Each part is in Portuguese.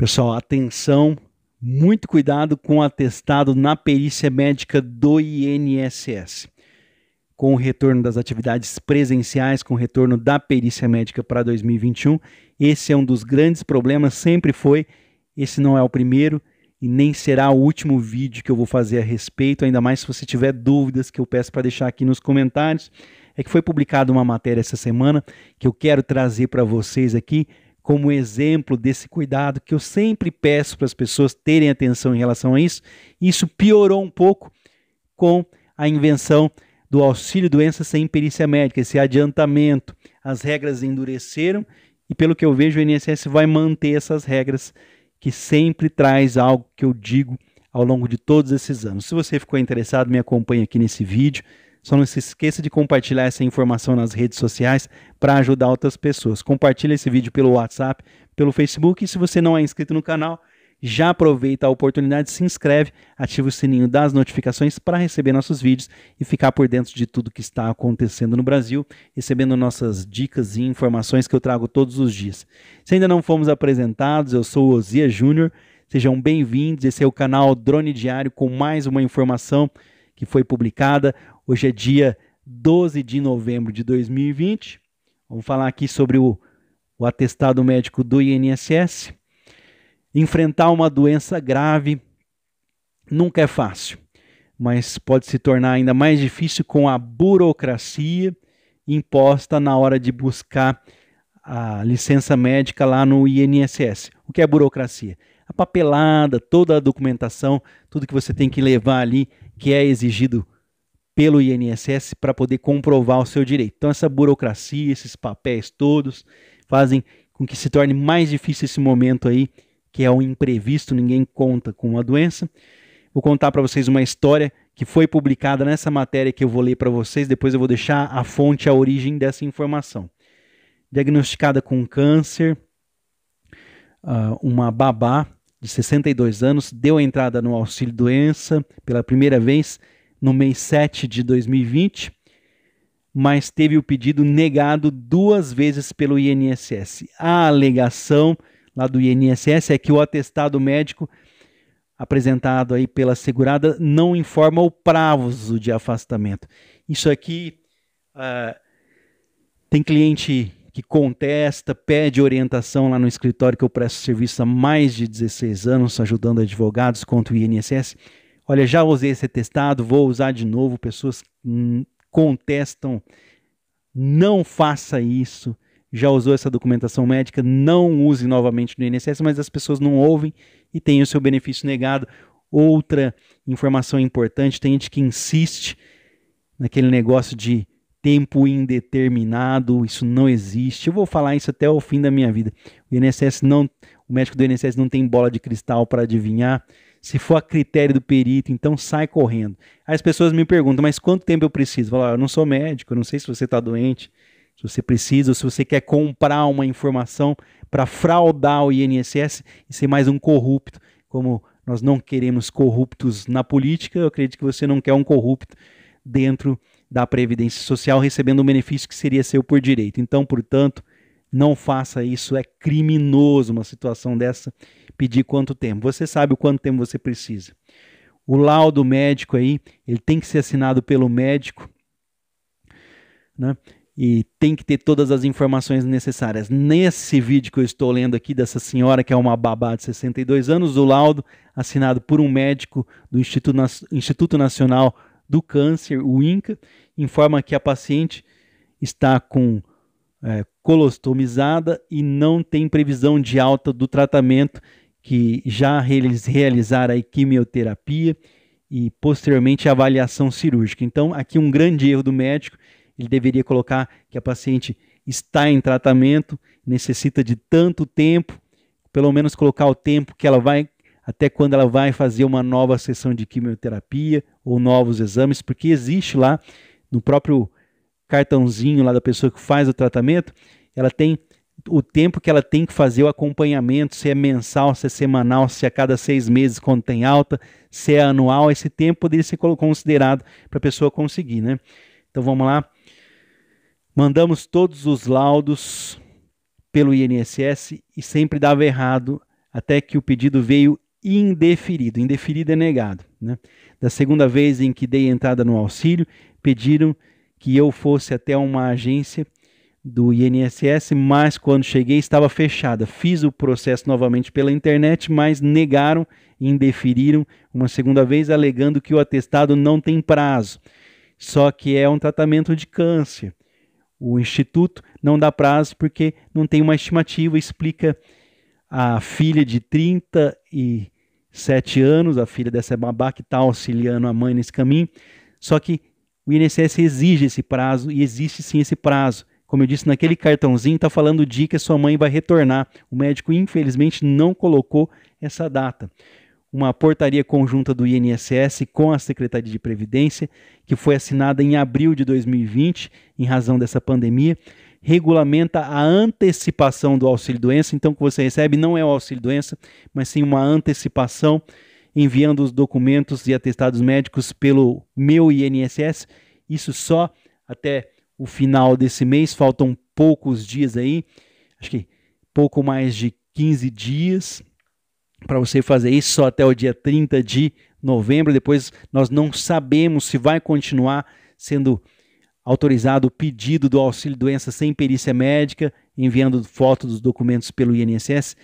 Pessoal, atenção, muito cuidado com o atestado na perícia médica do INSS. Com o retorno das atividades presenciais, com o retorno da perícia médica para 2021, esse é um dos grandes problemas, sempre foi. Esse não é o primeiro e nem será o último vídeo que eu vou fazer a respeito, ainda mais se você tiver dúvidas que eu peço para deixar aqui nos comentários. É que foi publicada uma matéria essa semana que eu quero trazer para vocês aqui como exemplo desse cuidado que eu sempre peço para as pessoas terem atenção em relação a isso. Isso piorou um pouco com a invenção do auxílio doença sem perícia médica, esse adiantamento. As regras endureceram e pelo que eu vejo o INSS vai manter essas regras que sempre traz algo que eu digo ao longo de todos esses anos. Se você ficou interessado, me acompanhe aqui nesse vídeo. Só não se esqueça de compartilhar essa informação nas redes sociais para ajudar outras pessoas. Compartilhe esse vídeo pelo WhatsApp, pelo Facebook e se você não é inscrito no canal, já aproveita a oportunidade, se inscreve, ativa o sininho das notificações para receber nossos vídeos e ficar por dentro de tudo que está acontecendo no Brasil, recebendo nossas dicas e informações que eu trago todos os dias. Se ainda não fomos apresentados, eu sou Ozia Júnior, sejam bem-vindos. Esse é o canal Drone Diário com mais uma informação que foi publicada, Hoje é dia 12 de novembro de 2020. Vamos falar aqui sobre o, o atestado médico do INSS. Enfrentar uma doença grave nunca é fácil, mas pode se tornar ainda mais difícil com a burocracia imposta na hora de buscar a licença médica lá no INSS. O que é burocracia? A papelada, toda a documentação, tudo que você tem que levar ali que é exigido pelo INSS para poder comprovar o seu direito. Então, essa burocracia, esses papéis todos, fazem com que se torne mais difícil esse momento aí, que é o um imprevisto, ninguém conta com uma doença. Vou contar para vocês uma história que foi publicada nessa matéria que eu vou ler para vocês, depois eu vou deixar a fonte, a origem dessa informação. Diagnosticada com câncer, ah, uma babá de 62 anos deu entrada no auxílio-doença pela primeira vez no mês 7 de 2020, mas teve o pedido negado duas vezes pelo INSS. A alegação lá do INSS é que o atestado médico apresentado aí pela segurada não informa o prazo de afastamento. Isso aqui uh, tem cliente que contesta, pede orientação lá no escritório que eu presto serviço há mais de 16 anos, ajudando advogados contra o INSS. Olha, já usei esse testado, vou usar de novo. Pessoas contestam, não faça isso. Já usou essa documentação médica, não use novamente no INSS, mas as pessoas não ouvem e têm o seu benefício negado. Outra informação importante: tem gente que insiste naquele negócio de tempo indeterminado, isso não existe. Eu vou falar isso até o fim da minha vida. O INSS não, o médico do INSS não tem bola de cristal para adivinhar se for a critério do perito, então sai correndo. Aí as pessoas me perguntam, mas quanto tempo eu preciso? Falar, ah, eu não sou médico, eu não sei se você está doente, se você precisa, ou se você quer comprar uma informação para fraudar o INSS e ser mais um corrupto, como nós não queremos corruptos na política, eu acredito que você não quer um corrupto dentro da Previdência Social recebendo um benefício que seria seu por direito. Então, portanto, não faça isso, é criminoso uma situação dessa pedir quanto tempo. Você sabe o quanto tempo você precisa. O laudo médico aí, ele tem que ser assinado pelo médico, né? E tem que ter todas as informações necessárias. Nesse vídeo que eu estou lendo aqui dessa senhora que é uma babá de 62 anos, o laudo assinado por um médico do Instituto, Nacional do Câncer, o INCA, informa que a paciente está com é, colostomizada e não tem previsão de alta do tratamento que já eles realizaram a quimioterapia e posteriormente a avaliação cirúrgica. Então, aqui um grande erro do médico, ele deveria colocar que a paciente está em tratamento, necessita de tanto tempo, pelo menos colocar o tempo que ela vai até quando ela vai fazer uma nova sessão de quimioterapia ou novos exames, porque existe lá no próprio cartãozinho lá da pessoa que faz o tratamento, ela tem o tempo que ela tem que fazer o acompanhamento, se é mensal, se é semanal, se é a cada seis meses quando tem alta, se é anual, esse tempo poderia ser considerado para a pessoa conseguir, né? Então vamos lá. Mandamos todos os laudos pelo INSS e sempre dava errado até que o pedido veio indeferido. Indeferido é negado, né? Da segunda vez em que dei entrada no auxílio, pediram que eu fosse até uma agência do INSS, mas quando cheguei estava fechada. Fiz o processo novamente pela internet, mas negaram e indeferiram uma segunda vez, alegando que o atestado não tem prazo. Só que é um tratamento de câncer. O instituto não dá prazo porque não tem uma estimativa, explica a filha de 37 anos, a filha dessa babá que está auxiliando a mãe nesse caminho. Só que o INSS exige esse prazo e existe sim esse prazo como eu disse, naquele cartãozinho está falando o dia que a sua mãe vai retornar. O médico, infelizmente, não colocou essa data. Uma portaria conjunta do INSS com a Secretaria de Previdência, que foi assinada em abril de 2020, em razão dessa pandemia, regulamenta a antecipação do auxílio-doença. Então, o que você recebe não é o auxílio-doença, mas sim uma antecipação, enviando os documentos e atestados médicos pelo meu INSS. Isso só até o final desse mês, faltam poucos dias aí, acho que pouco mais de 15 dias para você fazer isso só até o dia 30 de novembro. Depois nós não sabemos se vai continuar sendo autorizado o pedido do auxílio doença sem perícia médica, enviando foto dos documentos pelo INSS.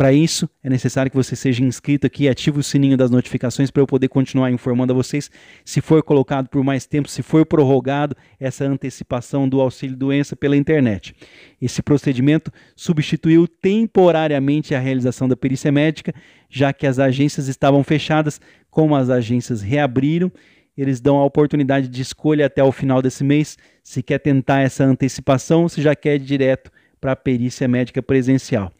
Para isso, é necessário que você seja inscrito aqui e ative o sininho das notificações para eu poder continuar informando a vocês. Se for colocado por mais tempo, se for prorrogado essa antecipação do auxílio doença pela internet. Esse procedimento substituiu temporariamente a realização da perícia médica, já que as agências estavam fechadas, como as agências reabriram eles dão a oportunidade de escolha até o final desse mês, se quer tentar essa antecipação, se já quer ir direto para a perícia médica presencial.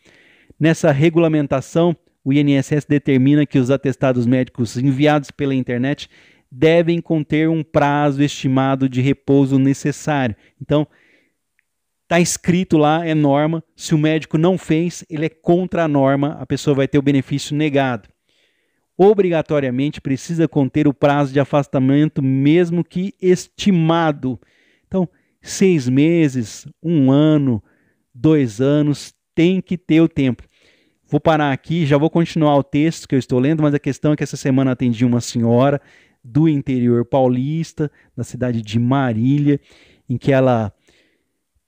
Nessa regulamentação, o INSS determina que os atestados médicos enviados pela internet devem conter um prazo estimado de repouso necessário. Então, está escrito lá, é norma. Se o médico não fez, ele é contra a norma, a pessoa vai ter o benefício negado. Obrigatoriamente precisa conter o prazo de afastamento, mesmo que estimado. Então, seis meses, um ano, dois anos, tem que ter o tempo. Vou parar aqui, já vou continuar o texto que eu estou lendo, mas a questão é que essa semana atendi uma senhora do interior paulista, da cidade de Marília, em que ela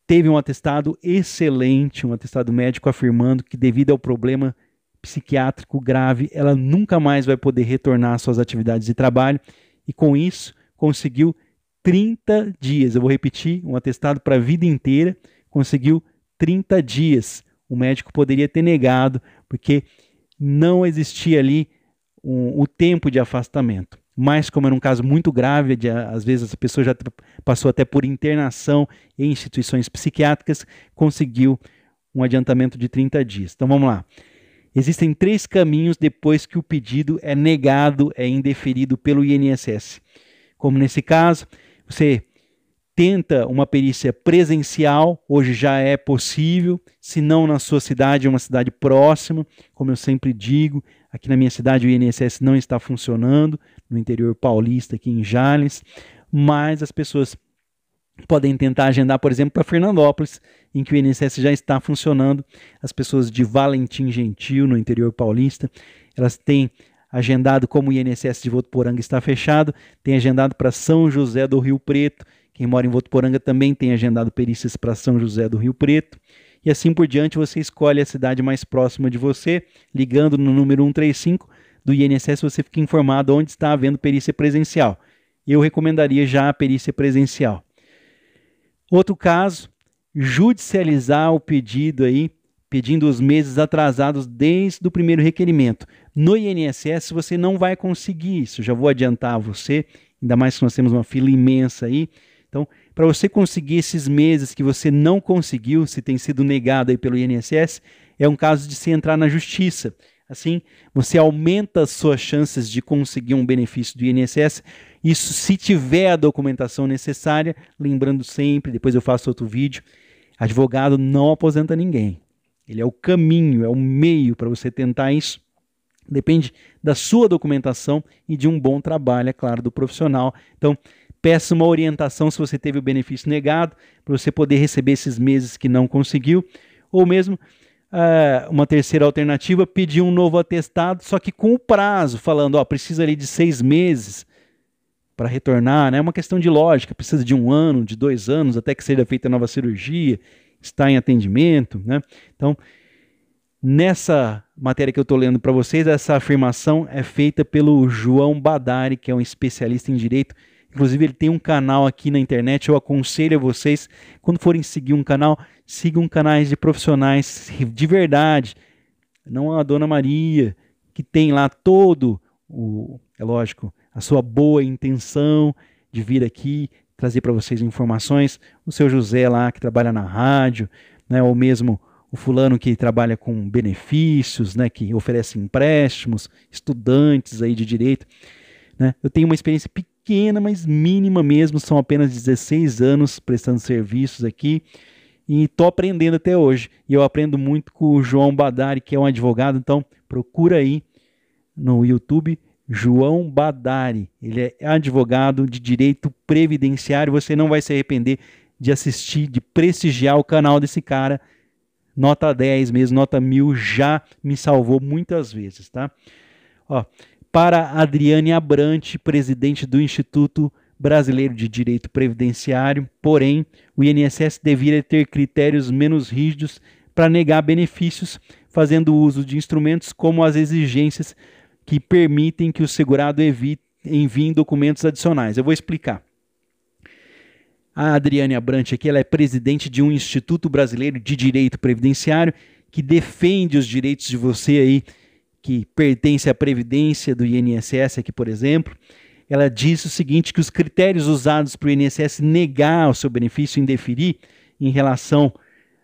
teve um atestado excelente, um atestado médico afirmando que devido ao problema psiquiátrico grave, ela nunca mais vai poder retornar às suas atividades de trabalho e com isso conseguiu 30 dias. Eu vou repetir, um atestado para a vida inteira, conseguiu 30 dias o médico poderia ter negado, porque não existia ali um, o tempo de afastamento. Mas, como era um caso muito grave, de, às vezes a pessoa já passou até por internação em instituições psiquiátricas, conseguiu um adiantamento de 30 dias. Então vamos lá. Existem três caminhos depois que o pedido é negado, é indeferido pelo INSS. Como nesse caso, você tenta uma perícia presencial, hoje já é possível, se não na sua cidade, é uma cidade próxima, como eu sempre digo, aqui na minha cidade o INSS não está funcionando, no interior paulista, aqui em Jales, mas as pessoas podem tentar agendar, por exemplo, para Fernandópolis, em que o INSS já está funcionando. As pessoas de Valentim Gentil, no interior paulista, elas têm agendado, como o INSS de Votuporanga está fechado, têm agendado para São José do Rio Preto, quem mora em Votuporanga também tem agendado perícias para São José do Rio Preto. E assim por diante, você escolhe a cidade mais próxima de você, ligando no número 135 do INSS, você fica informado onde está havendo perícia presencial. Eu recomendaria já a perícia presencial. Outro caso, judicializar o pedido aí, pedindo os meses atrasados desde o primeiro requerimento. No INSS você não vai conseguir isso, já vou adiantar a você, ainda mais que nós temos uma fila imensa aí. Então, para você conseguir esses meses que você não conseguiu, se tem sido negado aí pelo INSS, é um caso de se entrar na justiça. Assim, você aumenta as suas chances de conseguir um benefício do INSS, isso se tiver a documentação necessária, lembrando sempre, depois eu faço outro vídeo, advogado não aposenta ninguém. Ele é o caminho, é o meio para você tentar isso. Depende da sua documentação e de um bom trabalho, é claro, do profissional. Então, Peça uma orientação se você teve o benefício negado, para você poder receber esses meses que não conseguiu. Ou mesmo, uh, uma terceira alternativa, pedir um novo atestado, só que com o prazo, falando, ó, precisa ali de seis meses para retornar, né? É uma questão de lógica, precisa de um ano, de dois anos, até que seja feita nova cirurgia, está em atendimento, né? Então, nessa matéria que eu estou lendo para vocês, essa afirmação é feita pelo João Badari, que é um especialista em direito Inclusive, ele tem um canal aqui na internet. Eu aconselho a vocês, quando forem seguir um canal, sigam canais de profissionais de verdade. Não a Dona Maria, que tem lá todo o, é lógico, a sua boa intenção de vir aqui trazer para vocês informações. O seu José lá, que trabalha na rádio, né, ou mesmo o fulano que trabalha com benefícios, né, que oferece empréstimos, estudantes aí de direito. Né? Eu tenho uma experiência pequena pequena, mas mínima mesmo, são apenas 16 anos prestando serviços aqui e estou aprendendo até hoje. E eu aprendo muito com o João Badari, que é um advogado, então procura aí no YouTube João Badari. Ele é advogado de direito previdenciário. Você não vai se arrepender de assistir, de prestigiar o canal desse cara. Nota 10 mesmo, nota mil já me salvou muitas vezes, tá? Ó, para Adriane Abrante, presidente do Instituto Brasileiro de Direito Previdenciário. Porém, o INSS deveria ter critérios menos rígidos para negar benefícios, fazendo uso de instrumentos como as exigências que permitem que o segurado envie documentos adicionais. Eu vou explicar. A Adriane Abrante aqui, ela é presidente de um Instituto Brasileiro de Direito Previdenciário que defende os direitos de você aí que pertence à Previdência do INSS aqui, por exemplo, ela diz o seguinte, que os critérios usados para o INSS negar o seu benefício indeferir em relação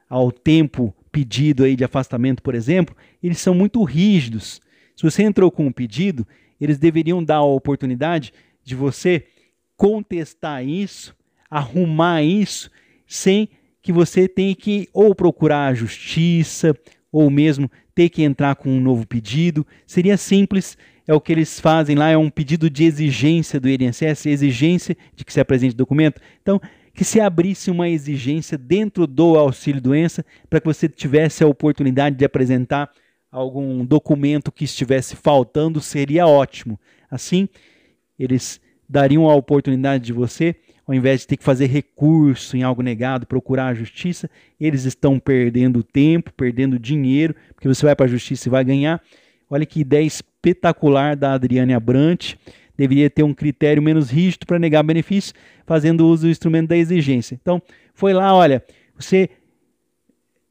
ao tempo pedido aí de afastamento, por exemplo, eles são muito rígidos. Se você entrou com um pedido, eles deveriam dar a oportunidade de você contestar isso, arrumar isso, sem que você tenha que ou procurar a justiça ou mesmo ter que entrar com um novo pedido. Seria simples, é o que eles fazem lá, é um pedido de exigência do INSS, exigência de que se apresente documento. Então, que se abrisse uma exigência dentro do auxílio doença para que você tivesse a oportunidade de apresentar algum documento que estivesse faltando, seria ótimo. Assim, eles dariam a oportunidade de você ao invés de ter que fazer recurso em algo negado, procurar a justiça, eles estão perdendo tempo, perdendo dinheiro, porque você vai para a justiça e vai ganhar. Olha que ideia espetacular da Adriane Abrante. Deveria ter um critério menos rígido para negar benefício, fazendo uso do instrumento da exigência. Então, foi lá, olha, você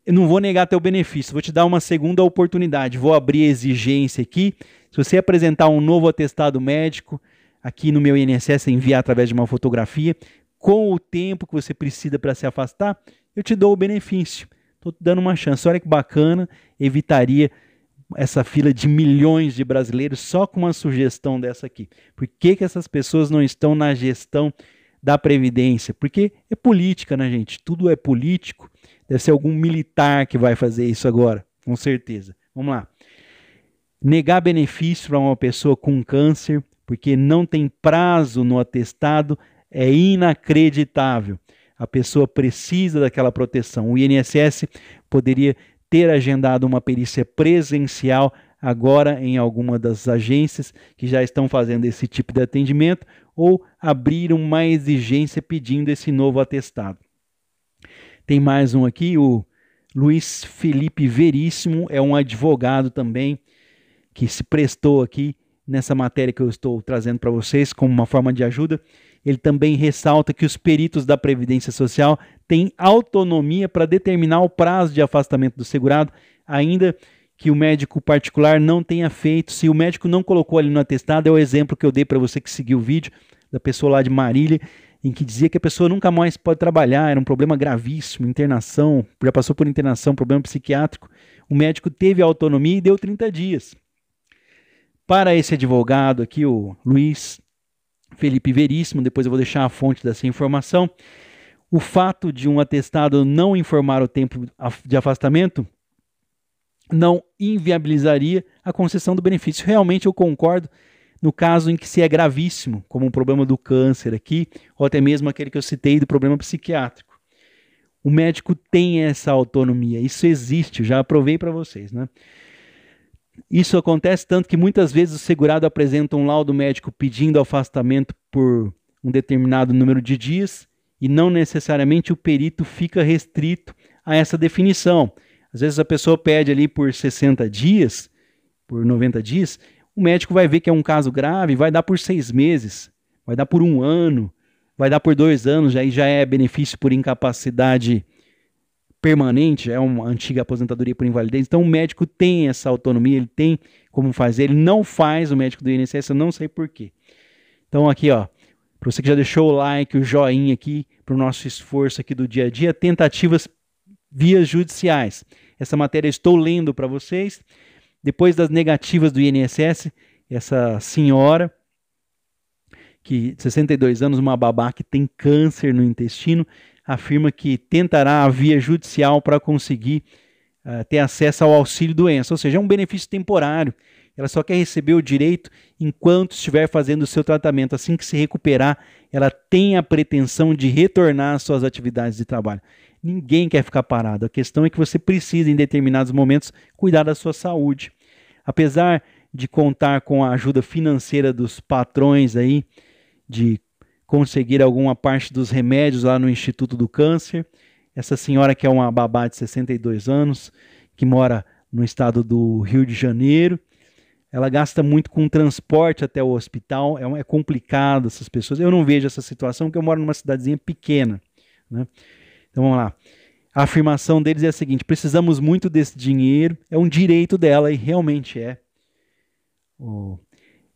eu não vou negar teu benefício, vou te dar uma segunda oportunidade, vou abrir exigência aqui. Se você apresentar um novo atestado médico, aqui no meu INSS, enviar através de uma fotografia, com o tempo que você precisa para se afastar, eu te dou o benefício. Estou dando uma chance. Olha que bacana, evitaria essa fila de milhões de brasileiros só com uma sugestão dessa aqui. Por que, que essas pessoas não estão na gestão da Previdência? Porque é política, né, gente? Tudo é político. Deve ser algum militar que vai fazer isso agora, com certeza. Vamos lá. Negar benefício para uma pessoa com câncer porque não tem prazo no atestado, é inacreditável. A pessoa precisa daquela proteção. O INSS poderia ter agendado uma perícia presencial agora em alguma das agências que já estão fazendo esse tipo de atendimento ou abrir uma exigência pedindo esse novo atestado. Tem mais um aqui, o Luiz Felipe Veríssimo é um advogado também que se prestou aqui nessa matéria que eu estou trazendo para vocês como uma forma de ajuda, ele também ressalta que os peritos da Previdência Social têm autonomia para determinar o prazo de afastamento do segurado, ainda que o médico particular não tenha feito, se o médico não colocou ali no atestado, é o exemplo que eu dei para você que seguiu o vídeo da pessoa lá de Marília, em que dizia que a pessoa nunca mais pode trabalhar, era um problema gravíssimo, internação, já passou por internação, problema psiquiátrico. O médico teve autonomia e deu 30 dias para esse advogado aqui, o Luiz Felipe Veríssimo, depois eu vou deixar a fonte dessa informação. O fato de um atestado não informar o tempo de afastamento não inviabilizaria a concessão do benefício. Realmente eu concordo no caso em que se é gravíssimo, como o problema do câncer aqui, ou até mesmo aquele que eu citei do problema psiquiátrico. O médico tem essa autonomia, isso existe, já provei para vocês, né? Isso acontece tanto que muitas vezes o segurado apresenta um laudo médico pedindo afastamento por um determinado número de dias e não necessariamente o perito fica restrito a essa definição. Às vezes a pessoa pede ali por 60 dias, por 90 dias, o médico vai ver que é um caso grave, vai dar por seis meses, vai dar por um ano, vai dar por dois anos, aí já é benefício por incapacidade permanente, é uma antiga aposentadoria por invalidez. Então o médico tem essa autonomia, ele tem como fazer, ele não faz o médico do INSS, eu não sei por quê. Então aqui, ó, para você que já deixou o like, o joinha aqui para o nosso esforço aqui do dia a dia, tentativas via judiciais. Essa matéria eu estou lendo para vocês. Depois das negativas do INSS, essa senhora que 62 anos, uma babá que tem câncer no intestino, afirma que tentará a via judicial para conseguir uh, ter acesso ao auxílio doença, ou seja, é um benefício temporário. Ela só quer receber o direito enquanto estiver fazendo o seu tratamento. Assim que se recuperar, ela tem a pretensão de retornar às suas atividades de trabalho. Ninguém quer ficar parado. A questão é que você precisa, em determinados momentos, cuidar da sua saúde. Apesar de contar com a ajuda financeira dos patrões aí, de conseguir alguma parte dos remédios lá no Instituto do Câncer. Essa senhora que é uma babá de 62 anos, que mora no estado do Rio de Janeiro, ela gasta muito com transporte até o hospital, é, é complicado essas pessoas. Eu não vejo essa situação porque eu moro numa cidadezinha pequena. Né? Então vamos lá. A afirmação deles é a seguinte: precisamos muito desse dinheiro, é um direito dela e realmente é. O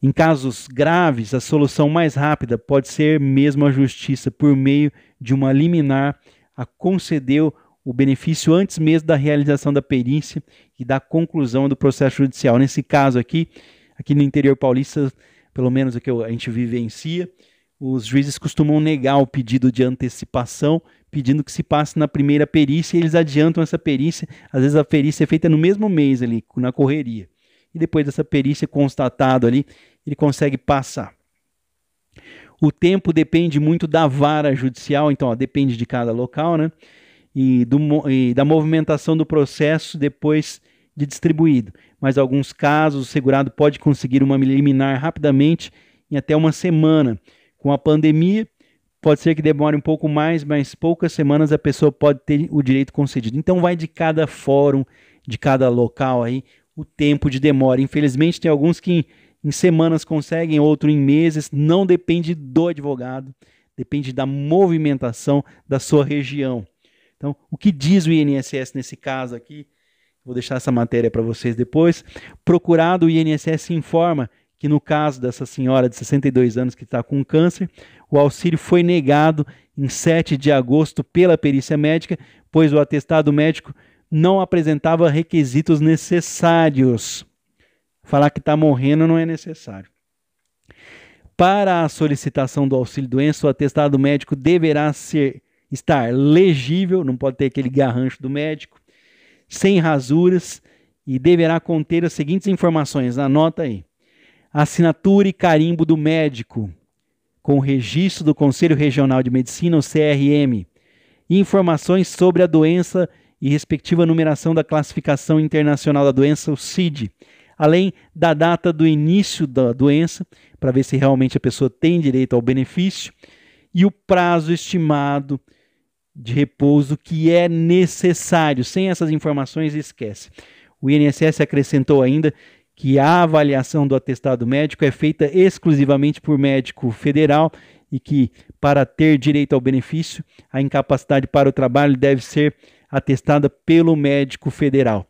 em casos graves, a solução mais rápida pode ser mesmo a justiça, por meio de uma liminar, a concedeu o benefício antes mesmo da realização da perícia e da conclusão do processo judicial. Nesse caso aqui, aqui no interior paulista, pelo menos o que a gente vivencia, os juízes costumam negar o pedido de antecipação, pedindo que se passe na primeira perícia, e eles adiantam essa perícia. Às vezes a perícia é feita no mesmo mês ali, na correria e depois dessa perícia constatada ali, ele consegue passar. O tempo depende muito da vara judicial, então ó, depende de cada local, né? E, do, e da movimentação do processo depois de distribuído. Mas em alguns casos, o segurado pode conseguir uma liminar rapidamente, em até uma semana. Com a pandemia, pode ser que demore um pouco mais, mas poucas semanas a pessoa pode ter o direito concedido. Então vai de cada fórum, de cada local aí, o tempo de demora. Infelizmente, tem alguns que em, em semanas conseguem, outro em meses. Não depende do advogado, depende da movimentação da sua região. Então, o que diz o INSS nesse caso aqui? Vou deixar essa matéria para vocês depois. Procurado, o INSS informa que no caso dessa senhora de 62 anos que está com câncer, o auxílio foi negado em 7 de agosto pela perícia médica, pois o atestado médico não apresentava requisitos necessários. Falar que está morrendo não é necessário. Para a solicitação do auxílio doença, o atestado médico deverá ser estar legível, não pode ter aquele garrancho do médico, sem rasuras e deverá conter as seguintes informações. Anota aí: assinatura e carimbo do médico, com registro do Conselho Regional de Medicina, o CRM, informações sobre a doença e respectiva numeração da Classificação Internacional da Doença, o CID, além da data do início da doença, para ver se realmente a pessoa tem direito ao benefício, e o prazo estimado de repouso que é necessário. Sem essas informações, esquece. O INSS acrescentou ainda que a avaliação do atestado médico é feita exclusivamente por médico federal e que, para ter direito ao benefício, a incapacidade para o trabalho deve ser atestada pelo médico federal.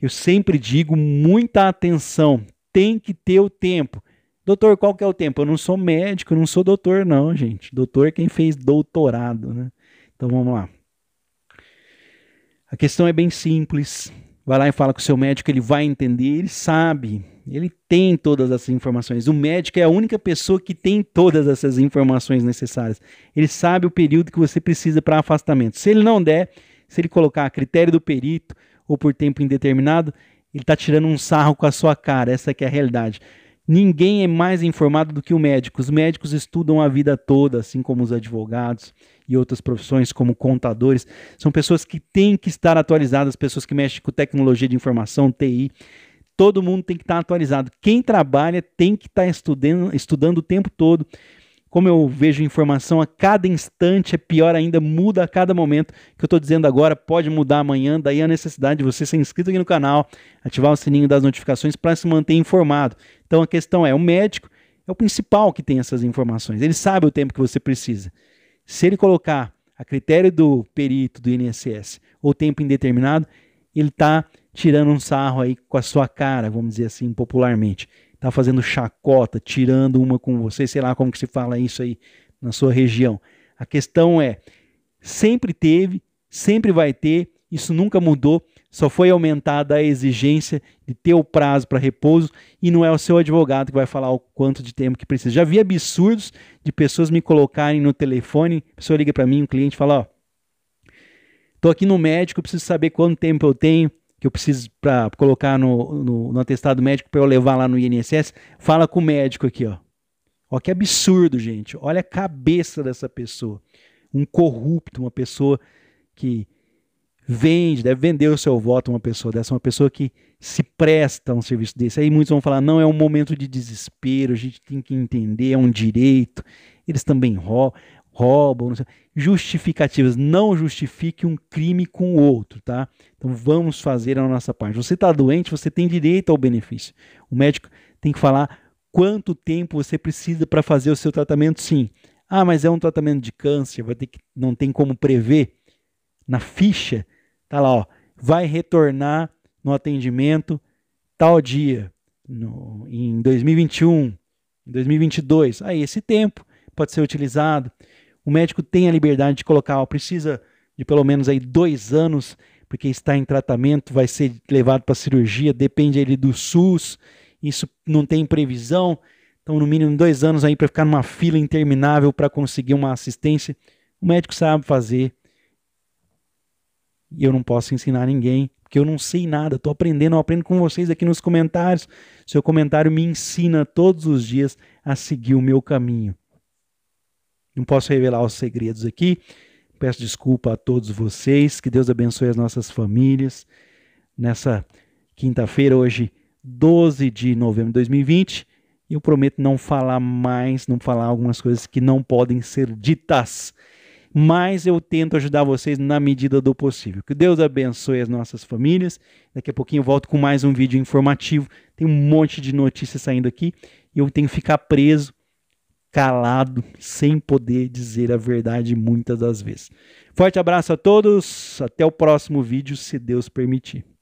Eu sempre digo muita atenção, tem que ter o tempo. Doutor, qual que é o tempo? Eu não sou médico, não sou doutor, não, gente. Doutor é quem fez doutorado, né? Então vamos lá. A questão é bem simples. Vai lá e fala com o seu médico, ele vai entender, ele sabe, ele tem todas essas informações. O médico é a única pessoa que tem todas essas informações necessárias. Ele sabe o período que você precisa para afastamento. Se ele não der, se ele colocar a critério do perito ou por tempo indeterminado, ele está tirando um sarro com a sua cara. Essa é a realidade. Ninguém é mais informado do que o médico. Os médicos estudam a vida toda, assim como os advogados e outras profissões, como contadores. São pessoas que têm que estar atualizadas, pessoas que mexem com tecnologia de informação, TI. Todo mundo tem que estar atualizado. Quem trabalha tem que estar estudando, estudando o tempo todo como eu vejo informação a cada instante, é pior ainda, muda a cada momento. O que eu estou dizendo agora pode mudar amanhã, daí a necessidade de você ser inscrito aqui no canal, ativar o sininho das notificações para se manter informado. Então a questão é: o médico é o principal que tem essas informações, ele sabe o tempo que você precisa. Se ele colocar a critério do perito do INSS ou tempo indeterminado, ele está tirando um sarro aí com a sua cara, vamos dizer assim, popularmente tá fazendo chacota, tirando uma com você, sei lá como que se fala isso aí na sua região. A questão é, sempre teve, sempre vai ter, isso nunca mudou, só foi aumentada a exigência de ter o prazo para repouso e não é o seu advogado que vai falar o quanto de tempo que precisa. Já vi absurdos de pessoas me colocarem no telefone, a pessoa liga para mim, um cliente fala, ó, tô aqui no médico, preciso saber quanto tempo eu tenho, que eu preciso para colocar no, no, no, atestado médico para eu levar lá no INSS, fala com o médico aqui, ó. Ó que absurdo, gente. Olha a cabeça dessa pessoa. Um corrupto, uma pessoa que vende, deve vender o seu voto uma pessoa dessa, uma pessoa que se presta a um serviço desse. Aí muitos vão falar: "Não, é um momento de desespero, a gente tem que entender, é um direito". Eles também roubam roubam, não sei, justificativas. Não justifique um crime com o outro, tá? Então vamos fazer a nossa parte. Você está doente, você tem direito ao benefício. O médico tem que falar quanto tempo você precisa para fazer o seu tratamento, sim. Ah, mas é um tratamento de câncer, vai ter que, não tem como prever. Na ficha, tá lá, ó, vai retornar no atendimento tal dia, no, em 2021, em 2022. Aí esse tempo pode ser utilizado. O médico tem a liberdade de colocar, ó, precisa de pelo menos aí dois anos, porque está em tratamento, vai ser levado para cirurgia, depende ele do SUS, isso não tem previsão. Então, no mínimo dois anos aí para ficar numa fila interminável para conseguir uma assistência. O médico sabe fazer. E eu não posso ensinar ninguém, porque eu não sei nada. Estou aprendendo, eu aprendo com vocês aqui nos comentários. Seu comentário me ensina todos os dias a seguir o meu caminho. Não posso revelar os segredos aqui. Peço desculpa a todos vocês. Que Deus abençoe as nossas famílias. Nessa quinta-feira, hoje, 12 de novembro de 2020. E eu prometo não falar mais, não falar algumas coisas que não podem ser ditas. Mas eu tento ajudar vocês na medida do possível. Que Deus abençoe as nossas famílias. Daqui a pouquinho eu volto com mais um vídeo informativo. Tem um monte de notícias saindo aqui. E eu tenho que ficar preso calado, sem poder dizer a verdade muitas das vezes. Forte abraço a todos, até o próximo vídeo, se Deus permitir.